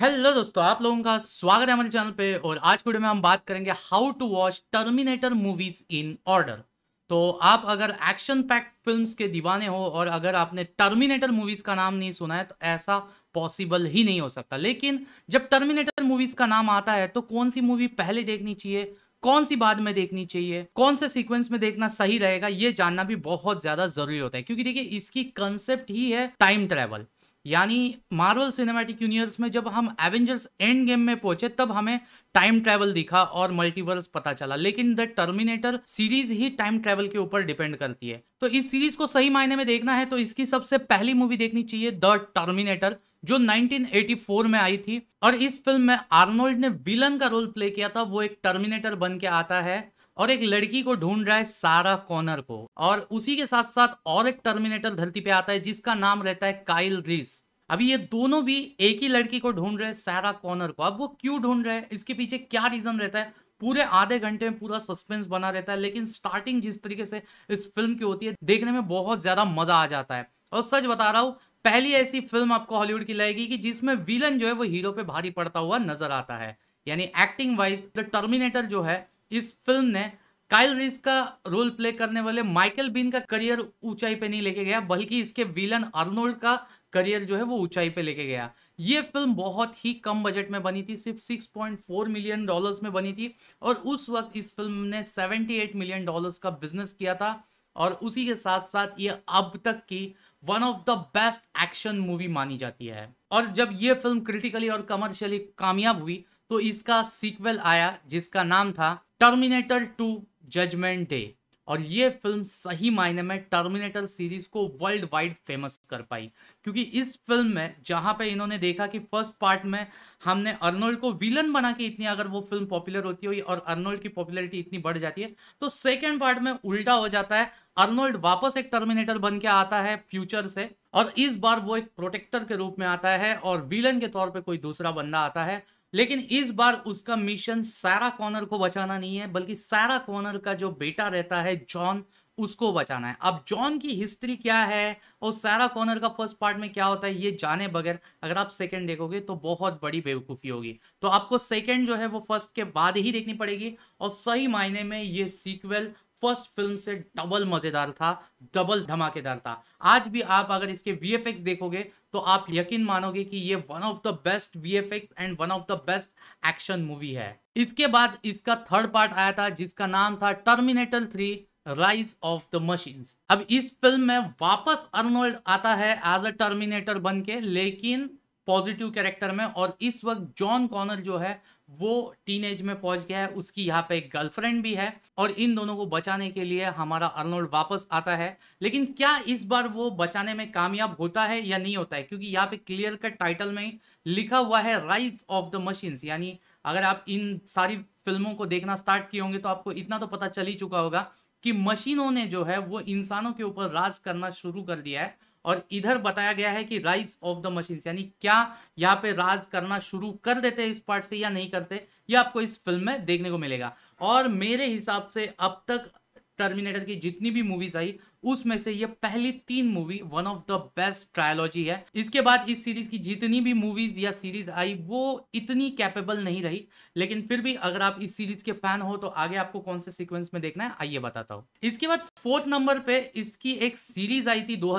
hello दोस्तों आप लोगों का स्वागत है हमारे चैनल पे और आज वीडियो में हम बात करेंगे how to watch Terminator movies in order तो आप अगर एक्शन पैक्ड फिल्म्स के दीवाने हो और अगर आपने टर्मिनेटर मूवीज का नाम नहीं सुना है तो ऐसा पॉसिबल ही नहीं हो सकता लेकिन जब टर्मिनेटर मूवीज का नाम आता है तो कौन सी मूवी पहले देखनी चाहिए कौन सी बाद में देखनी चाहिए कौन से सीक्वेंस में देखना सही रहेगा ये जानना भी बहुत ज्यादा जरूरी होता है क्योंकि देखिए इसकी कंसेप्ट ही है टाइम ट्रेवल यानी मार्वल सिनेमैटिक यूनिवर्स में जब हम एवेंजर्स एंड गेम में पहुंचे तब हमें टाइम ट्रैवल दिखा और मल्टीवर्स पता चला लेकिन द टर्मिनेटर सीरीज ही टाइम ट्रैवल के ऊपर डिपेंड करती है तो इस सीरीज को सही मायने में देखना है तो इसकी सबसे पहली मूवी देखनी चाहिए द टर्मिनेटर जो 1984 में आई थी और इस फिल्म में आर्नोल्ड ने विलन का रोल प्ले किया था वो एक टर्मिनेटर बन के आता है और एक लड़की को ढूंढ रहा है सारा कॉनर को और उसी के साथ साथ और एक टर्मिनेटर धरती पे आता है जिसका नाम रहता है काइल रिस अभी ये दोनों भी एक ही लड़की को ढूंढ रहे हैं सारा कॉर्नर को अब वो क्यों ढूंढ रहे हैं इसके पीछे क्या रीजन रहता है पूरे आधे घंटे में पूरा सस्पेंस बना रहता है लेकिन स्टार्टिंग जिस तरीके से इस फिल्म की होती है देखने में बहुत ज्यादा मजा आ जाता है और सच बता रहा हूँ पहली ऐसी फिल्म आपको हॉलीवुड की लगेगी कि जिसमें विलन जो है वो हीरो पे भारी पड़ता हुआ नजर आता है यानी एक्टिंग वाइज द टर्मिनेटर जो है इस फिल्म ने काइल रिस का रोल प्ले करने वाले माइकल बीन का करियर ऊंचाई पे नहीं लेके गया बल्कि इसके विलन अर्नोल्ड का करियर जो है वो ऊंचाई पे लेके गया ये फिल्म बहुत ही कम बजट में बनी थी सिर्फ 6.4 मिलियन डॉलर्स में बनी थी और उस वक्त इस फिल्म ने 78 मिलियन डॉलर्स का बिजनेस किया था और उसी के साथ साथ ये अब तक की one of the best action movie मानी जाती है और जब ये फिल्म क्रिटिकली और कमर्शियली कामयाब हुई तो इसका सीक्वल आया जिसका नाम था टर्मिनेटर टू जजमेंट डे और ये फिल्म सही मायने में टर्मिनेटर सीरीज को वर्ल्ड वाइड फेमस कर पाई क्योंकि इस फिल्म में जहां पे इन्होंने देखा कि फर्स्ट पार्ट में हमने अर्नोल्ड को विलन बना के इतनी अगर वो फिल्म पॉपुलर होती हुई और अर्नोल्ड की पॉपुलैरिटी इतनी बढ़ जाती है तो सेकेंड पार्ट में उल्टा हो जाता है अर्नोल्ड वापस एक टर्मिनेटर बन के आता है फ्यूचर से और इस बार वो एक प्रोटेक्टर के रूप में आता है और विलन के तौर पर कोई दूसरा बंदा आता है लेकिन इस बार उसका मिशन सारा कॉर्नर को बचाना नहीं है बल्कि सारा कॉर्नर का जो बेटा रहता है जॉन उसको बचाना है अब जॉन की हिस्ट्री क्या है और सारा कॉर्नर का फर्स्ट पार्ट में क्या होता है ये जाने बगैर अगर आप सेकंड देखोगे तो बहुत बड़ी बेवकूफ़ी होगी तो आपको सेकंड जो है वो फर्स्ट के बाद ही देखनी पड़ेगी और सही मायने में ये सीक्वल फर्स्ट फिल्म से डबल मजेदार था डबल धमाकेदार था आज भी आप अगर इसके वी देखोगे तो आप यकीन मानोगे कि ये one of the best we and one of the best action movie है इसके बाद इसका थर्ड पार्ट आया था जिसका नाम था Terminator three rise of the machine अब इस फिल्म में वापस अर्नोल्ड आता है एज अ टर्मिनेटर बन के लेकिन पॉजिटिव कैरेक्टर में और इस वक्त जॉन कॉनर जो है वो टीनेज में पहुंच गया है उसकी यहाँ पे एक गर्लफ्रेंड भी है और इन दोनों को बचाने के लिए हमारा अर्नोल्ड वापस आता है लेकिन क्या इस बार वो बचाने में कामयाब होता है या नहीं होता है क्योंकि यहाँ पे क्लियर कट टाइटल में लिखा हुआ है राइज ऑफ द मशीन्स यानी अगर आप इन सारी फिल्मों को देखना स्टार्ट किए होंगे तो आपको इतना तो पता चल ही चुका होगा कि मशीनों ने जो है वो इंसानों के ऊपर राज करना शुरू कर दिया है और इधर बताया गया है कि राइज ऑफ द मशीन यानी क्या यहाँ पे राज करना शुरू कर देते हैं इस पार्ट से या नहीं करते ये आपको इस फिल्म में देखने को मिलेगा और मेरे हिसाब से अब तक टर्मिनेटर की जितनी भी मूवीज आई उसमें से ये पहली तीन movie one of the best trilogy है इसके बाद इस सीरीज की जितनी भी मूवीज या सीरीज आई वो इतनी कैपेबल नहीं रही लेकिन फिर भी अगर आप इस सीरीज के फैन हो तो आगे आपको कौन से सीक्वेंस में देखना है आइए बताता हूँ इसके बाद फोर्थ नंबर पे इसकी एक सीरीज आई थी दो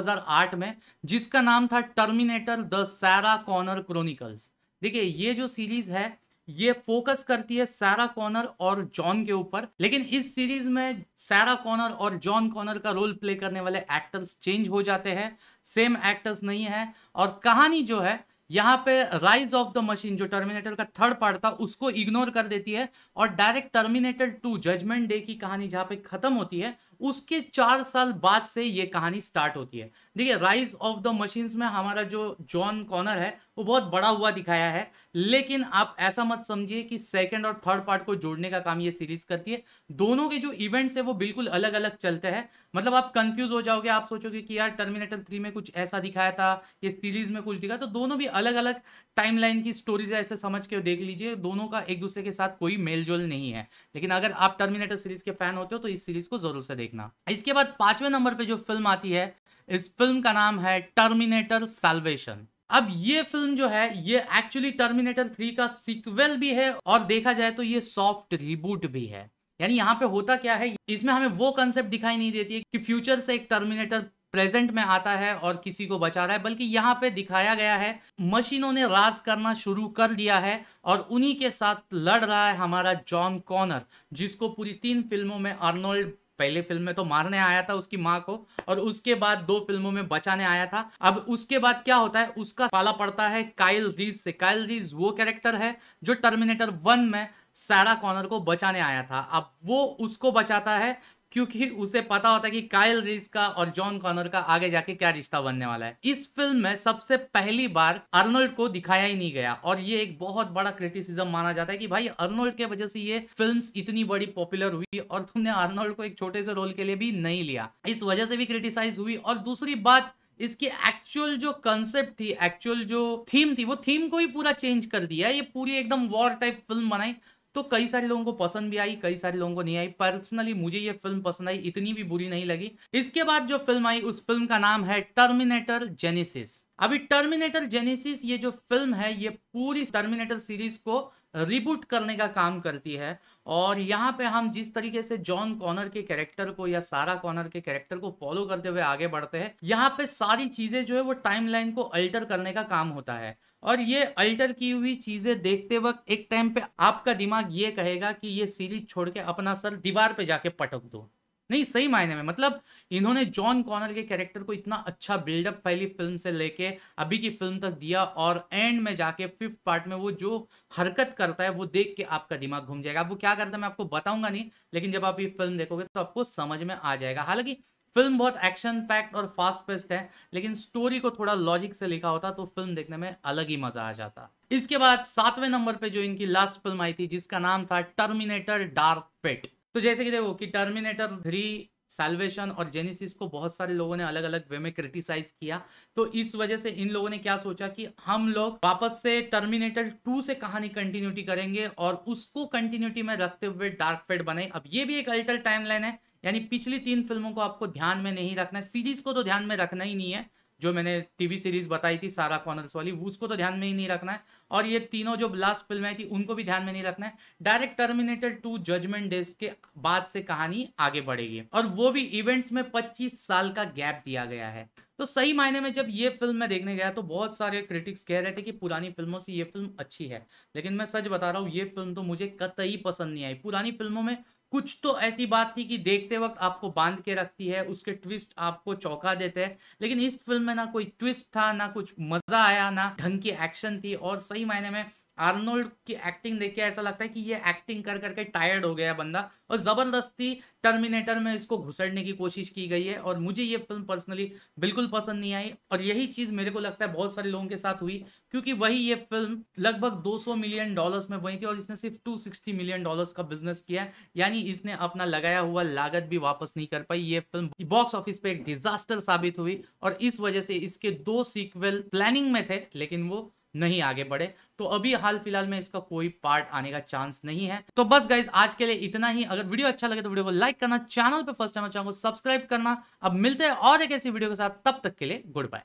में जिसका नाम था Terminator the Sarah Connor chronicles देखिये ये जो सीरीज है ये फोकस करती है सारा कॉर्नर और जॉन के ऊपर लेकिन इस सीरीज में सारा कॉर्नर और जॉन कॉर्नर का रोल प्ले करने वाले एक्टर्स चेंज हो जाते हैं सेम एक्टर्स नहीं है और कहानी जो है यहाँ पे राइज ऑफ द मशीन जो टर्मिनेटर का थर्ड पार्ट था उसको इग्नोर कर देती है और direct Terminator two judgment day की कहानी जहाँ पे खत्म होती है उसके चार साल बाद से ये कहानी स्टार्ट होती है देखिए राइज ऑफ द मशीन्स में हमारा जो जॉन कॉनर है वो बहुत बड़ा हुआ दिखाया है लेकिन आप ऐसा मत समझिए कि सेकंड और थर्ड पार्ट को जोड़ने का काम ये सीरीज करती है दोनों के जो इवेंट्स है वो बिल्कुल अलग अलग चलते हैं मतलब आप कंफ्यूज हो जाओगे आप सोचोगे कि यार टर्मिनेटर थ्री में कुछ ऐसा दिखाया था ये सीरीज में कुछ दिखाया तो दोनों भी अलग अलग टाइमलाइन की स्टोरीज ऐसे समझ के देख लीजिए दोनों का एक दूसरे के साथ कोई मेलजोल नहीं है लेकिन अगर आप टर्मिनेटर सीरीज के फैन होते हो तो इस सीरीज को जरूर से देखना इसके बाद पांचवें नंबर पर जो फिल्म आती है इस फिल्म का नाम है टर्मिनेटर साल्वेशन अब ये फिल्म जो है ये एक्चुअली टर्मिनेटर थ्री का सिक्वेल भी है और देखा जाए तो ये सॉफ्ट रिबूट भी है यानी यहाँ पे होता क्या है इसमें हमें वो कंसेप्ट दिखाई नहीं देती है कि फ्यूचर से एक टर्मिनेटर प्रेजेंट में आता है और किसी को बचा रहा है बल्कि यहाँ पे दिखाया गया है मशीनों ने राज करना शुरू कर दिया है और उन्हीं के साथ लड़ रहा है हमारा जॉन कॉनर जिसको पूरी तीन फिल्मों में अर्नोल्ड पहले फिल्म में तो मारने आया था उसकी माँ को और उसके बाद दो फिल्मों में बचाने आया था अब उसके बाद क्या होता है उसका पाला पड़ता है काइल रीज से काइल रीज वो कैरेक्टर है जो टर्मिनेटर वन में सारा कॉर्नर को बचाने आया था अब वो उसको बचाता है क्योंकि उसे पता होता है कि कायल रीज का और जॉन कॉनर का आगे जाके क्या रिश्ता बनने वाला है इस फिल्म में सबसे पहली बार अर्नोल्ड को दिखाया ही नहीं गया और ये एक बहुत बड़ा क्रिटिसिज्म माना जाता है कि भाई अर्नोल्ड के वजह से ये फिल्म इतनी बड़ी पॉपुलर हुई और तुमने अर्नोल्ड को एक छोटे से रोल के लिए भी नहीं लिया इस वजह से भी क्रिटिसाइज हुई और दूसरी बात इसकी एक्चुअल जो कंसेप्ट थी एक्चुअल जो थीम थी वो थीम को ही पूरा चेंज कर दिया ये पूरी एकदम वॉर टाइप फिल्म बनाई तो कई सारे लोगों को पसंद भी आई कई सारे लोगों को नहीं आई पर्सनली मुझे ये फिल्म पसंद आई इतनी भी बुरी नहीं लगी इसके बाद जो फिल्म आई उस फिल्म का नाम है टर्मिनेटर जेनेसिस अभी टर्मिनेटर जेनेसिस ये जो फिल्म है ये पूरी टर्मिनेटर सीरीज को रिबूट करने का काम करती है और यहाँ पे हम जिस तरीके से जॉन कॉनर के कैरेक्टर को या सारा कॉनर के कैरेक्टर को फॉलो करते हुए आगे बढ़ते हैं यहाँ पे सारी चीजें जो है वो टाइमलाइन को अल्टर करने का काम होता है और ये अल्टर की हुई चीज़ें देखते वक्त एक टाइम पे आपका दिमाग ये कहेगा कि ये सीरीज छोड़ के अपना सर दीवार पे जाके पटक दो नहीं सही मायने में मतलब इन्होंने जॉन कॉनर के कैरेक्टर को इतना अच्छा बिल्डअप पहली फिल्म से लेके अभी की फिल्म तक दिया और एंड में जाके फिफ्थ पार्ट में वो जो हरकत करता है वो देख के आपका दिमाग घूम जाएगा अब वो क्या करता है मैं आपको बताऊंगा नहीं लेकिन जब आप ये फिल्म देखोगे तो आपको समझ में आ जाएगा हालांकि फिल्म बहुत एक्शन पैक्ट और फास्ट पेस्ट है लेकिन स्टोरी को थोड़ा लॉजिक से लिखा होता तो फिल्म देखने में अलग ही मजा आ जाता इसके बाद सातवें नंबर पे जो इनकी लास्ट फिल्म आई थी जिसका नाम था टर्मिनेटर डार्क पेट तो जैसे कि देखो कि टर्मिनेटर थ्री सेल्वेशन और जेनेसिस को बहुत सारे लोगों ने अलग अलग वे में क्रिटिसाइज किया तो इस वजह से इन लोगों ने क्या सोचा कि हम लोग वापस से टर्मिनेटर टू से कहानी कंटिन्यूटी करेंगे और उसको कंटिन्यूटी में रखते हुए डार्क फेड बनाई अब ये भी एक अल्टर टाइमलाइन है यानी पिछली तीन फिल्मों को आपको ध्यान में नहीं रखना है सीरीज को तो ध्यान में रखना ही नहीं है जो मैंने टीवी सीरीज बताई थी सारा कॉनर्स वाली उसको तो ध्यान में ही नहीं रखना है और ये तीनों जो लास्ट फिल्में थी उनको भी ध्यान में नहीं रखना है direct Terminator two judgment days के बाद से कहानी आगे बढ़ेगी और वो भी इवेंट्स में 25 साल का गैप दिया गया है तो सही मायने में जब ये फिल्म मैं देखने गया तो बहुत सारे क्रिटिक्स कह रहे थे कि पुरानी फिल्मों से ये फिल्म अच्छी है लेकिन मैं सच बता रहा हूँ ये फिल्म तो मुझे कतई पसंद नहीं आई पुरानी फिल्मों में कुछ तो ऐसी बात थी कि देखते वक्त आपको बांध के रखती है उसके ट्विस्ट आपको चौंका देते हैं लेकिन इस फिल्म में ना कोई ट्विस्ट था ना कुछ मजा आया ना ढंग की एक्शन थी और सही मायने में आर्नोल्ड की एक्टिंग देख के ऐसा लगता है कि ये एक्टिंग कर करके टायर्ड हो गया बंदा और ज़बरदस्ती टर्मिनेटर में इसको घुसड़ने की कोशिश की गई है और मुझे ये फिल्म पर्सनली बिल्कुल पसंद नहीं आई और यही चीज़ मेरे को लगता है बहुत सारे लोगों के साथ हुई क्योंकि वही ये फिल्म लगभग 200 मिलियन डॉलर्स में बनी थी और इसने सिर्फ 260 मिलियन डॉलर्स का बिजनेस किया यानी इसने अपना लगाया हुआ लागत भी वापस नहीं कर पाई ये फिल्म बॉक्स ऑफिस पे एक डिजास्टर साबित हुई और इस वजह से इसके दो सीक्वल प्लानिंग में थे लेकिन वो नहीं आगे बढ़े तो अभी हाल फिलहाल में इसका कोई पार्ट आने का चांस नहीं है तो बस गाइज आज के लिए इतना ही अगर वीडियो अच्छा लगे तो वीडियो को लाइक करना चैनल पर फर्स्ट टाइम अच्छा सब्सक्राइब तो करना अब मिलते हैं और एक ऐसी वीडियो के साथ तब तक के लिए गुड बाय